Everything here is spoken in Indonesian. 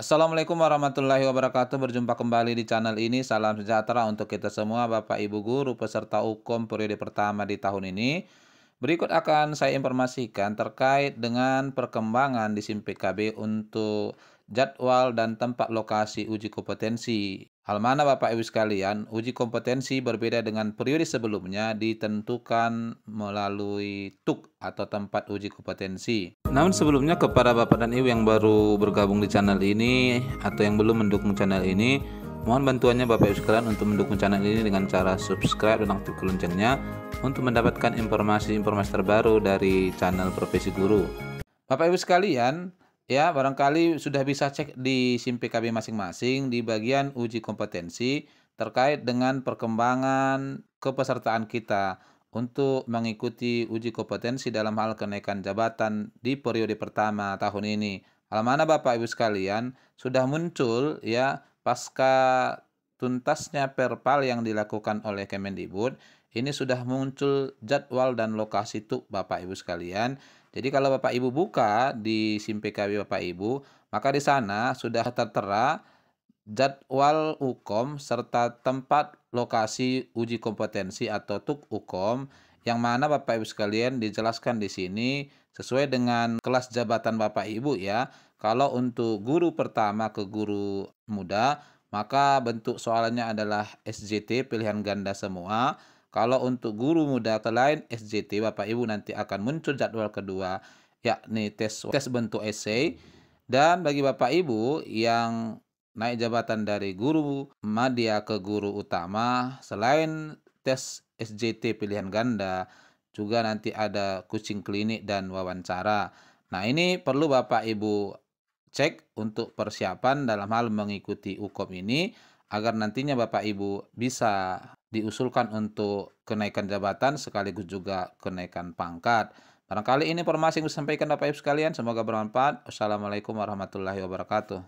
Assalamualaikum warahmatullahi wabarakatuh. Berjumpa kembali di channel ini. Salam sejahtera untuk kita semua, Bapak Ibu guru peserta hukum periode pertama di tahun ini. Berikut akan saya informasikan terkait dengan perkembangan di simpkb untuk jadwal dan tempat lokasi uji kompetensi. Hal mana Bapak Ibu sekalian, uji kompetensi berbeda dengan periode sebelumnya ditentukan melalui TUK atau tempat uji kompetensi. Namun sebelumnya kepada Bapak dan Ibu yang baru bergabung di channel ini atau yang belum mendukung channel ini, mohon bantuannya Bapak Ibu sekalian untuk mendukung channel ini dengan cara subscribe dan aktifkan loncengnya untuk mendapatkan informasi-informasi terbaru dari channel Profesi Guru. Bapak Ibu sekalian, Ya, barangkali sudah bisa cek di SIM PKB masing-masing di bagian uji kompetensi terkait dengan perkembangan kepesertaan kita untuk mengikuti uji kompetensi dalam hal kenaikan jabatan di periode pertama tahun ini. Halaman Bapak Ibu sekalian sudah muncul ya pasca tuntasnya perpal yang dilakukan oleh Kemendikbud ini sudah muncul jadwal dan lokasi tuh Bapak Ibu sekalian. Jadi kalau Bapak Ibu buka di SIM PKB Bapak Ibu, maka di sana sudah tertera jadwal UKOM serta tempat lokasi uji kompetensi atau TUK UKOM yang mana Bapak Ibu sekalian dijelaskan di sini sesuai dengan kelas jabatan Bapak Ibu ya. Kalau untuk guru pertama ke guru muda, maka bentuk soalnya adalah SJT pilihan ganda semua. Kalau untuk guru muda lain SJT Bapak Ibu nanti akan muncul jadwal kedua yakni tes tes bentuk esai dan bagi Bapak Ibu yang naik jabatan dari guru madya ke guru utama selain tes SJT pilihan ganda juga nanti ada kucing klinik dan wawancara. Nah, ini perlu Bapak Ibu cek untuk persiapan dalam hal mengikuti UKOM ini agar nantinya Bapak Ibu bisa diusulkan untuk kenaikan jabatan sekaligus juga kenaikan pangkat. Barangkali ini informasi yang disampaikan Bapak Ibu sekalian, semoga bermanfaat. Wassalamualaikum warahmatullahi wabarakatuh.